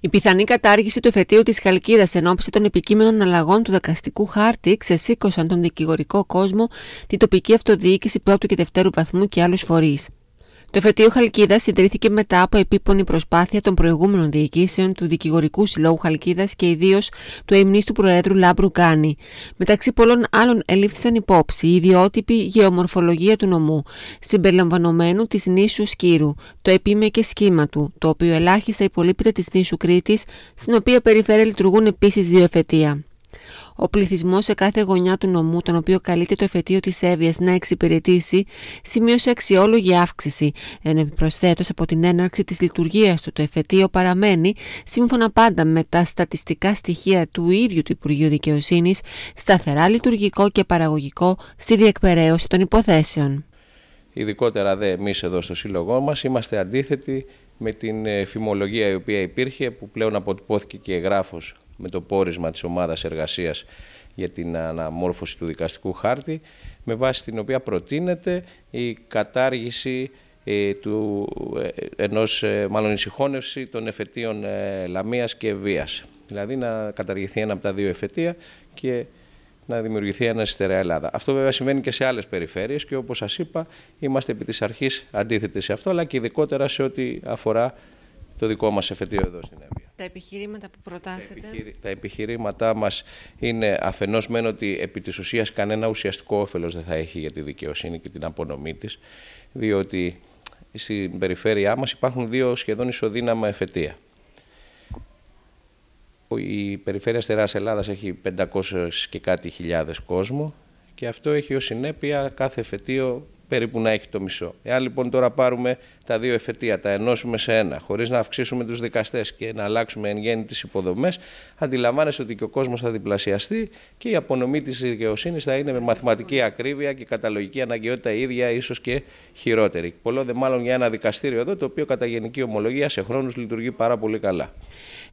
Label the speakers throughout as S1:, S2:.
S1: Η πιθανή κατάργηση του εφετείου της Χαλκίδας εν ώψη των επικείμενων αλλαγών του δικαστικού χάρτη ξεσήκωσαν τον δικηγορικό κόσμο, την τοπική αυτοδιοίκηση πρώτου και δευτέρου βαθμού και άλλους φορείς. Το εφετείο Χαλκίδας συντηρήθηκε μετά από επίπονη προσπάθεια των προηγούμενων διοικήσεων του Δικηγορικού Συλλόγου Χαλκίδας και ιδίως του Εμνίστου Προέδρου Λάμπρου Κάνη. Μεταξύ πολλών άλλων ελήφθησαν υπόψη η ιδιότυπη γεωμορφολογία του νομού, συμπεριλαμβανομένου της νήσου Σκύρου, το επίμε και σχήμα του, το οποίο ελάχιστα υπολείπεται της νήσου Κρήτης, στην οποία περιφέρεια λειτουργούν επίσης δύο εφετεία. Ο πληθυσμός σε κάθε γωνιά του νομού, τον οποίο καλείται το εφετείο της Εύβοια να εξυπηρετήσει, σημείωσε αξιόλογη αύξηση. Εν προσθέτω, από την έναρξη της λειτουργίας του, το εφετείο παραμένει, σύμφωνα πάντα με τα στατιστικά στοιχεία του ίδιου του Υπουργείου Δικαιοσύνης, σταθερά λειτουργικό και παραγωγικό στη διεκπαιρέωση των υποθέσεων.
S2: Ειδικότερα δε εμείς εδώ στο Σύλλογό μας είμαστε αντίθετοι με την ε, φημολογία η οποία υπήρχε, που πλέον αποτυπώθηκε και εγγράφος με το πόρισμα της ομάδας εργασίας για την αναμόρφωση του δικαστικού χάρτη, με βάση την οποία προτείνεται η κατάργηση ε, του, ε, ενός, ε, μάλλον συγχώνευση των εφετείων ε, λαμίας και βίας. Δηλαδή να καταργηθεί ένα από τα δύο εφετεία και να δημιουργηθεί ένα στερεά Ελλάδα. Αυτό βέβαια συμβαίνει και σε άλλες περιφέρειες και όπως σας είπα, είμαστε επί της αρχής αντίθετοι σε αυτό, αλλά και ειδικότερα σε ό,τι αφορά το δικό μας εφετείο εδώ στην Εύβοια.
S1: Τα επιχειρήματα που προτάσετε.
S2: Τα, επιχειρήματά μας είναι αφενός μεν ότι επί της ουσίας κανένα ουσιαστικό όφελος δεν θα έχει για τη δικαιοσύνη και την απονομή της, διότι στην περιφέρειά μας υπάρχουν δύο σχεδόν ισοδύναμα εφετεία. Η περιφέρεια Στεράς Ελλάδας έχει 500 και κάτι χιλιάδες κόσμο και αυτό έχει ως συνέπεια κάθε εφετείο περίπου να έχει το μισό. Εάν λοιπόν τώρα πάρουμε τα δύο εφετεία, τα ενώσουμε σε ένα, χωρίς να αυξήσουμε τους δικαστές και να αλλάξουμε εν γέννη τις υποδομές, αντιλαμβάνεσαι ότι και ο κόσμος θα διπλασιαστεί και η απονομή της δικαιοσύνης θα είναι με μαθηματική ακρίβεια και καταλογική αναγκαιότητα ίδια, ίσως και χειρότερη. Πολλό δε μάλλον για ένα δικαστήριο εδώ, το οποίο κατά γενική ομολογία σε χρόνους λειτουργεί πάρα πολύ καλά.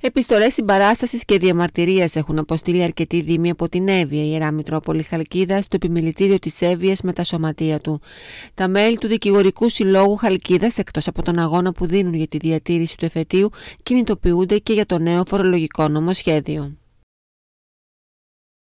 S1: Επιστολές συμπαράστασης και διαμαρτυρίας έχουν αποστείλει αρκετοί δήμοι από την Εύβοια Ιερά Μητρόπολη Χαλκίδας στο επιμελητήριο της Εύβοιας με τα σωματεία του. Τα μέλη του Δικηγορικού Συλλόγου Χαλκίδας, εκτός από τον αγώνα που δίνουν για τη διατήρηση του εφετείου, κινητοποιούνται και για το νέο φορολογικό νομοσχέδιο.